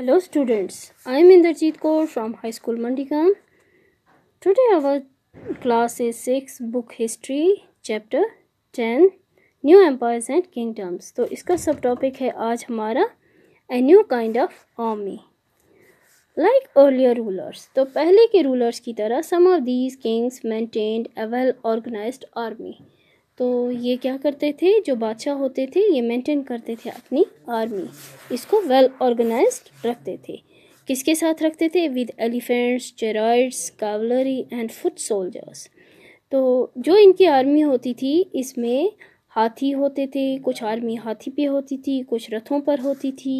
Hello students, I am Inderjeet Kaur from High School Mandikam. Today our class is 6 Book History Chapter 10 New Empires and Kingdoms. तो इसका सब topic है आज हमारा a new kind of army like earlier rulers तो पहले के rulers की तरह some of these kings maintained a well organised army तो ये क्या करते थे जो बादशाह होते थे ये मेंटेन करते थे अपनी आर्मी इसको वेल ऑर्गेनाइज रखते थे किसके साथ रखते थे with elephants chariots cavalry and foot soldiers तो जो इनकी आर्मी होती थी इसमें हाथी होते थे कुछ आर्मी हाथी पे होती थी कुछ रथों पर होती थी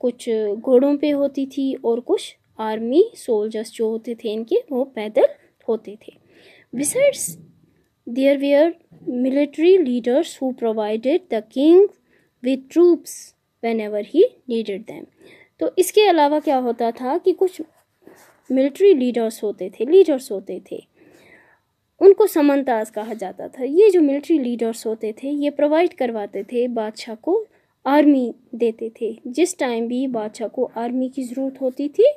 कुछ घोड़ों पे होती थी और कुछ आर्मी सोल्जर्स जो होते थे इनके वो पैदल होते थे besides There were military leaders who provided the king with troops whenever he needed them. तो इसके अलावा क्या होता था कि कुछ मिलिट्री लीडर्स होते थे लीडर्स होते थे उनको समनताज कहा जाता था ये जो मिलिट्री लीडर्स होते थे ये प्रोवाइड करवाते थे बादशाह को आर्मी देते थे जिस टाइम भी बादशाह को आर्मी की ज़रूरत होती थी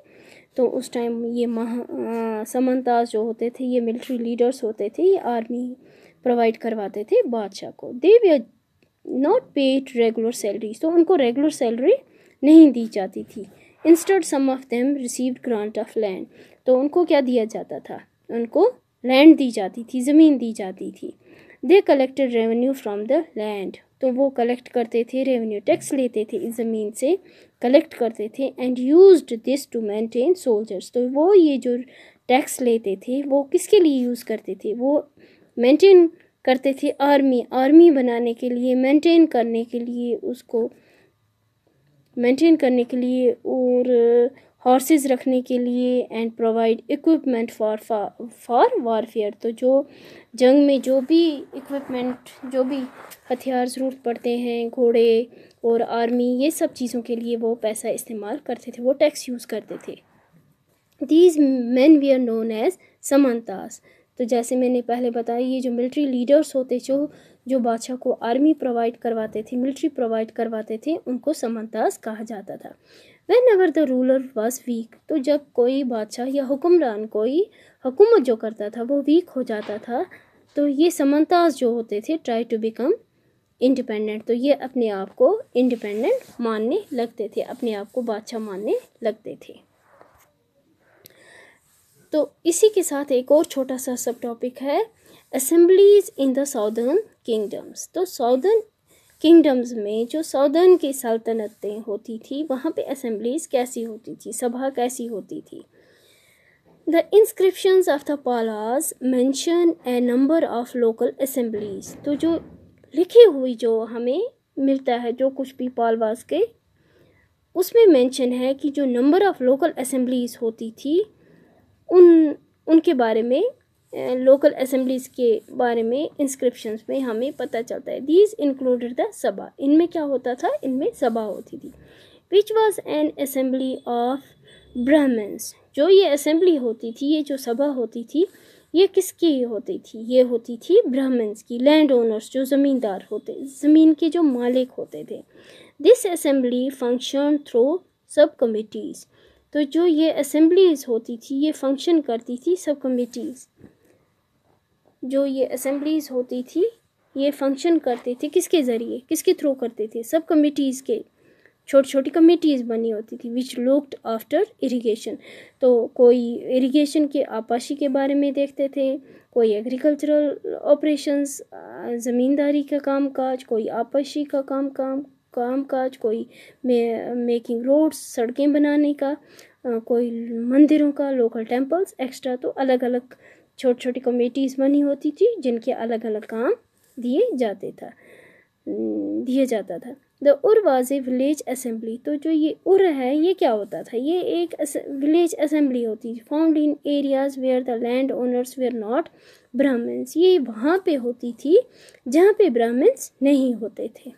तो उस टाइम ये महा अं, समंताज जो होते थे ये मिलिट्री लीडर्स होते थे ये आर्मी प्रोवाइड करवाते थे बादशाह को they were not paid regular salary तो उनको रेगुलर सैलरी नहीं दी जाती थी instead some of them received grant of land तो उनको क्या दिया जाता था उनको लैंड दी जाती थी ज़मीन दी जाती थी they collected revenue from the land तो वो कलेक्ट करते थे रेवेन्यू टैक्स लेते थे इस ज़मीन से कलेक्ट करते थे and use this to maintain soldiers तो वो ये जो टैक्स लेते थे वो किसके लिए यूज़ करते थे वो मेंटेन करते थे आर्मी आर्मी बनाने के लिए मेंटेन करने के लिए उसको मेंटेन करने के लिए और हॉर्सेस रखने के लिए and provide equipment for for warfare तो जो जंग में जो भी इक्विपमेंट जो भी हथियार ज़रूरत पड़ते हैं घोड़े और आर्मी ये सब चीज़ों के लिए वो पैसा इस्तेमाल करते थे वो टैक्स यूज़ करते थे these men were known as samantas तो जैसे मैंने पहले बताया ये जो मिलिट्री लीडर्स होते जो जो बादशाह को आर्मी प्रोवाइड करवाते थे मिलिट्री प्रोवाइड करवाते थे उनको समंतास कहा जाता था whenever the ruler was weak तो जब कोई बादशाह या हुक्मरान कोई हुकूमत जो करता था वो वीक हो जाता था तो ये समन्ताज जो होते थे ट्राई टू बिकम इंडिपेंडेंट तो ये अपने आप को इंडिपेंडेंट मानने लगते थे अपने आप को बादशाह मानने लगते थे तो इसी के साथ एक और छोटा सा सब टॉपिक है assemblies in the southern kingdoms तो साउदर्न किंगडम्स में जो सऊदर्न की सल्तनतें होती थी वहाँ पे असम्बलीज कैसी होती थी सभा कैसी होती थी the inscription of the Pallavas mention a number of local assemblies तो जो लिखी हुई जो हमें मिलता है जो कुछ भी पालवास के उसमें मेंशन है कि जो नंबर ऑफ़ लोकल असम्बलीज होती थी उन उनके बारे में लोकल असम्बलीज़ के बारे में इंस्क्रिप्शंस में हमें पता चलता है दीज इंक्लूडेड द सभा इनमें क्या होता था इनमें सभा होती थी which was an assembly of brahmins जो ये असम्बली होती थी ये जो सभा होती थी ये किसकी होती थी ये होती थी ब्राह्मण्स की लैंड ओनर्स जो ज़मींदार होते ज़मीन के जो मालिक होते थे this assembly function through sub committees तो जो ये असम्बलीज़ होती थी ये फंक्शन करती थी सब कमेटीज़ जो ये असम्बलीज़ होती थी ये फंक्शन करते थे किसके ज़रिए किसके थ्रू करते थे सब कमिटीज़ के छोटी छोटी कमिटीज़ बनी होती थी विच लुकड आफ्टर इरीगेशन तो कोई इरीगेशन के आपाशी के बारे में देखते थे कोई एग्रीकल्चरल ऑपरेशंस ज़मींदारी का काम काज कोई आपाशी का काम काम काम काज कोई मे, मेकिंग रोड्स सड़कें बनाने का कोई मंदिरों का लोकल टेंपल्स एक्स्ट्रा तो अलग अलग छोटी छोटी कमेटीज़ बनी होती थी जिनके अलग अलग काम दिए जाते था दिया जाता था द उर वाज ए विलेज असम्बली तो जो ये उर है ये क्या होता था ये एक विलेज असम्बली होती थी found in areas where the land owners were not brahmins ये वहाँ पे होती थी जहाँ पे ब्राह्मण्स नहीं होते थे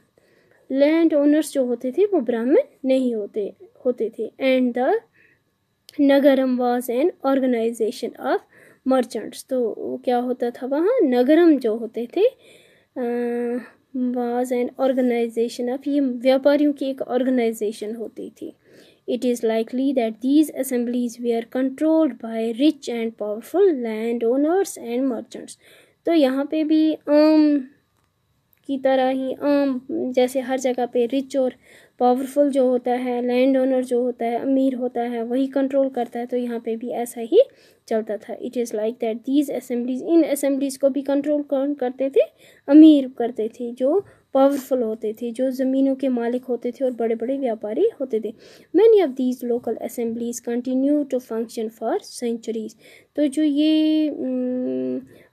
लैंड ओनर्स जो होते थे वो ब्राह्मण नहीं होते होते थे and the nagaram was an organisation of merchants तो क्या होता था वहाँ नगरम जो होते थे वाज एंड ऑर्गेनाइजेशन ऑफ ये व्यापारियों की एक ऑर्गेनाइजेशन होती थी it is likely that these assemblies were controlled by rich and powerful land owners and merchants तो यहाँ पे भी आम um, की तरह ही आम um, जैसे हर जगह पे रिच और पावरफुल जो होता है लैंड ओनर जो होता है अमीर होता है वही कंट्रोल करता है तो यहाँ पे भी ऐसा ही चलता था it is like that these assemblies in assemblies को भी कंट्रोल कौन करते थे अमीर करते थे जो पावरफुल होते थे जो ज़मीनों के मालिक होते थे और बड़े बड़े व्यापारी होते थे many of these local assemblies continue to function for centuries तो जो ये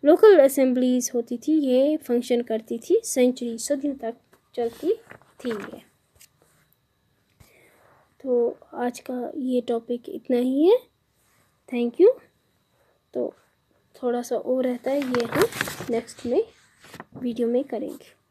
लोकल असम्बलीज होती थी ये फंक्शन करती थी सेंचुरी सदियों तक चलती थी ये तो आज का ये टॉपिक इतना ही है थैंक यू तो थोड़ा सा और रहता है ये हम नेक्स्ट में वीडियो में करेंगे